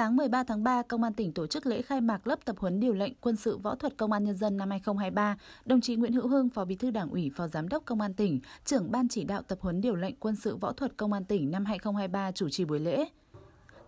Sáng 13 tháng 3, Công an tỉnh tổ chức lễ khai mạc lớp tập huấn điều lệnh quân sự võ thuật Công an Nhân dân năm 2023. Đồng chí Nguyễn Hữu Hưng, Phó Bí thư Đảng ủy, Phó Giám đốc Công an tỉnh, trưởng Ban chỉ đạo tập huấn điều lệnh quân sự võ thuật Công an tỉnh năm 2023 chủ trì buổi lễ.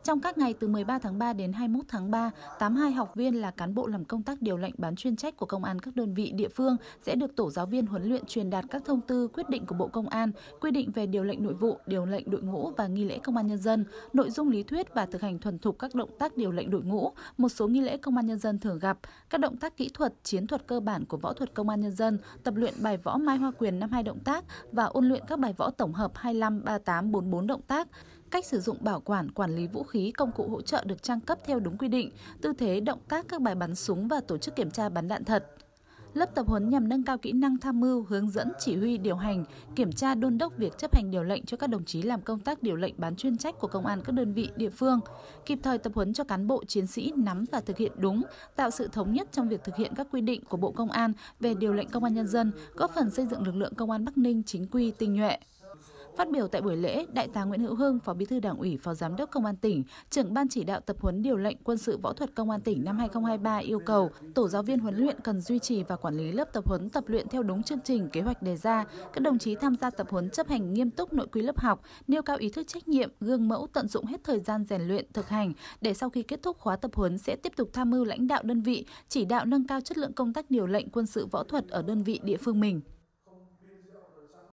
Trong các ngày từ 13 tháng 3 đến 21 tháng 3, 82 học viên là cán bộ làm công tác điều lệnh bán chuyên trách của công an các đơn vị địa phương sẽ được tổ giáo viên huấn luyện truyền đạt các thông tư quyết định của Bộ Công an, quy định về điều lệnh nội vụ, điều lệnh đội ngũ và nghi lễ công an nhân dân, nội dung lý thuyết và thực hành thuần thục các động tác điều lệnh đội ngũ, một số nghi lễ công an nhân dân thường gặp, các động tác kỹ thuật, chiến thuật cơ bản của võ thuật công an nhân dân, tập luyện bài võ Mai Hoa Quyền năm hai động tác và ôn luyện các bài võ tổng hợp 25, 38, 44 động tác cách sử dụng bảo quản quản lý vũ khí công cụ hỗ trợ được trang cấp theo đúng quy định, tư thế động tác các bài bắn súng và tổ chức kiểm tra bắn đạn thật. Lớp tập huấn nhằm nâng cao kỹ năng tham mưu, hướng dẫn, chỉ huy, điều hành, kiểm tra đôn đốc việc chấp hành điều lệnh cho các đồng chí làm công tác điều lệnh bán chuyên trách của công an các đơn vị địa phương, kịp thời tập huấn cho cán bộ chiến sĩ nắm và thực hiện đúng, tạo sự thống nhất trong việc thực hiện các quy định của Bộ Công an về điều lệnh công an nhân dân, góp phần xây dựng lực lượng công an Bắc Ninh chính quy tinh nhuệ. Phát biểu tại buổi lễ, Đại tá Nguyễn Hữu Hưng, Phó Bí thư Đảng ủy, Phó Giám đốc Công an tỉnh, trưởng ban chỉ đạo tập huấn điều lệnh quân sự võ thuật Công an tỉnh năm 2023 yêu cầu tổ giáo viên huấn luyện cần duy trì và quản lý lớp tập huấn tập luyện theo đúng chương trình kế hoạch đề ra. Các đồng chí tham gia tập huấn chấp hành nghiêm túc nội quy lớp học, nêu cao ý thức trách nhiệm, gương mẫu tận dụng hết thời gian rèn luyện thực hành để sau khi kết thúc khóa tập huấn sẽ tiếp tục tham mưu lãnh đạo đơn vị chỉ đạo nâng cao chất lượng công tác điều lệnh quân sự võ thuật ở đơn vị địa phương mình.